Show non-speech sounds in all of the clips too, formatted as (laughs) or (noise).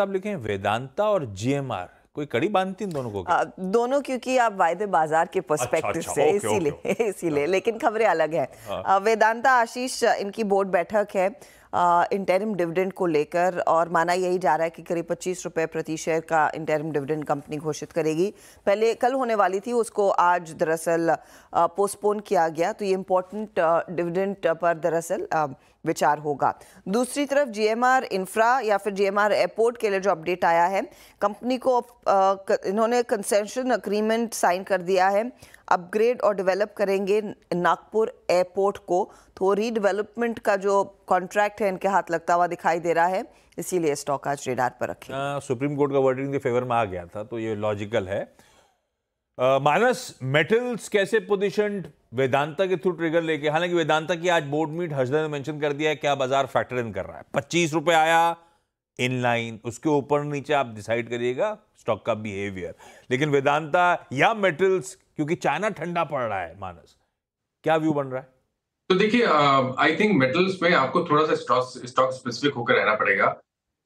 आप लिखे वेदांता और जीएमआर कोई कड़ी बांधती इन दोनों को आ, दोनों क्योंकि आप वायदे बाजार के पर्सपेक्टिव अच्छा, अच्छा, से इसीलिए (laughs) इसीलिए हाँ। लेकिन खबरें अलग हैं हाँ। वेदांता आशीष इनकी बोर्ड बैठक है इंटरम डिविडेंड को लेकर और माना यही जा रहा है कि करीब पच्चीस रुपये प्रति शेयर का इंटरम डिविडेंड कंपनी घोषित करेगी पहले कल होने वाली थी उसको आज दरअसल पोस्टपोन किया गया तो ये इम्पोर्टेंट डिविडेंड पर दरअसल विचार होगा दूसरी तरफ जीएमआर इंफ्रा या फिर जीएमआर एयरपोर्ट के लिए जो अपडेट आया है कंपनी को इन्होंने कंसेशन अग्रीमेंट साइन कर दिया है अपग्रेड और डेवलप करेंगे नागपुर एयरपोर्ट को तो रीडेवलपमेंट का जो कॉन्ट्रैक्ट है इनके हाथ लगता हुआ दिखाई दे रहा है इसीलिए स्टॉक आज रेडार पर रखें सुप्रीम कोर्ट का वर्डिंग के फेवर में आ गया था तो ये लॉजिकल है आ, मानस मेटल्स कैसे पोजिशन वेदांता के थ्रू ट्रिगर लेके हालांकि वेदांता की आज बोर्ड मीट हजदा ने मेंशन कर दिया है क्या बाजार फैक्टर इन कर रहा है पच्चीस रुपए आया इन लाइन उसके ऊपर नीचे आप डिसाइड करिएगा स्टॉक का बिहेवियर लेकिन वेदांता या मेटल्स क्योंकि चाइना ठंडा पड़ रहा है मानस क्या व्यू बन रहा है तो देखिए आई थिंक मेटल्स में आपको थोड़ा सा स्टॉक स्टॉक स्पेसिफिक होकर रहना पड़ेगा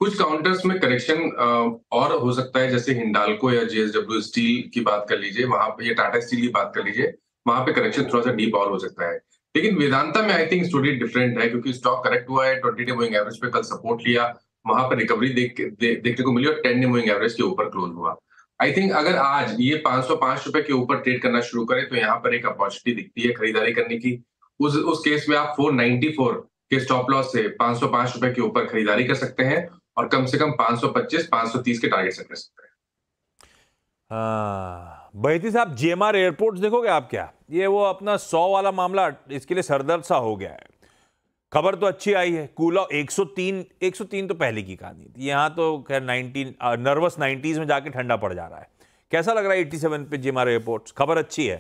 कुछ काउंटर्स में करेक्शन uh, और हो सकता है जैसे हिंडालको या जेएसडब्ल्यू स्टील की बात कर लीजिए वहां पे या टाटा स्टील की बात कर लीजिए वहां पे करेक्शन थोड़ा सा डीप और हो सकता है लेकिन वेदांता में आई थिंक स्टोरी डिफरेंट है क्योंकि स्टॉक करेक्ट हुआ है ट्वेंटी डे मूविंग एवरेज पे कल सपोर्ट लिया वहां पर रिकवरी देख, दे, देखने को मिली और टेन डे मूविंग एवरेज के ऊपर क्लोज हुआ आई थिंक अगर आज ये पांच सौ पांच रुपए के ऊपर ट्रेड करना शुरू करें तो यहाँ पर एक अपॉर्चुनिटी दिखती है खरीदारी करने की उस उस केस में आप 494 के स्टॉप लॉस से पांच सौ पांच रुपए के ऊपर खरीदारी कर सकते हैं और कम से कम पांच पांच सौ पच्चीस सौ तीस के टारगेट से कर सकते हैं हाँ, बहती साहब जेएमआर एयरपोर्ट देखोगे आप क्या ये वो अपना सौ वाला मामला इसके लिए सरदर्द सा हो गया है खबर तो अच्छी आई है कूला 103 103 तो पहले की कहानी थी यहाँ तो खैर 19 नर्वस 90s में जाके ठंडा पड़ जा रहा है कैसा लग रहा है 87 पे जी हमारे रिपोर्ट खबर अच्छी है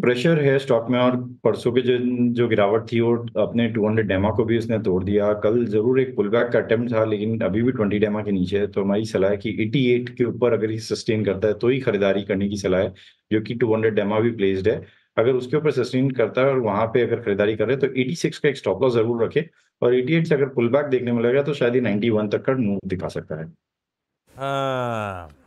प्रेशर है स्टॉक में और परसों के जो जो गिरावट थी वो अपने 200 डेमा को भी उसने तोड़ दिया कल जरूर एक पुल बैक का अटेम्प्ट था लेकिन अभी भी 20 डेमा के नीचे है तो हमारी सलाह है कि 88 के ऊपर अगर ये सस्टेन करता है तो ही खरीदारी करने की सलाह है जो कि 200 डेमा भी प्लेस्ड है अगर उसके ऊपर सस्टेन करता है और वहां पे अगर खरीदारी कर रहे तो 86 का एक स्टॉप लॉस जरूर रखे और 88 से अगर पुल बैक देखने में लगेगा तो शायद ही 91 तक का मूव दिखा सकता है हाँ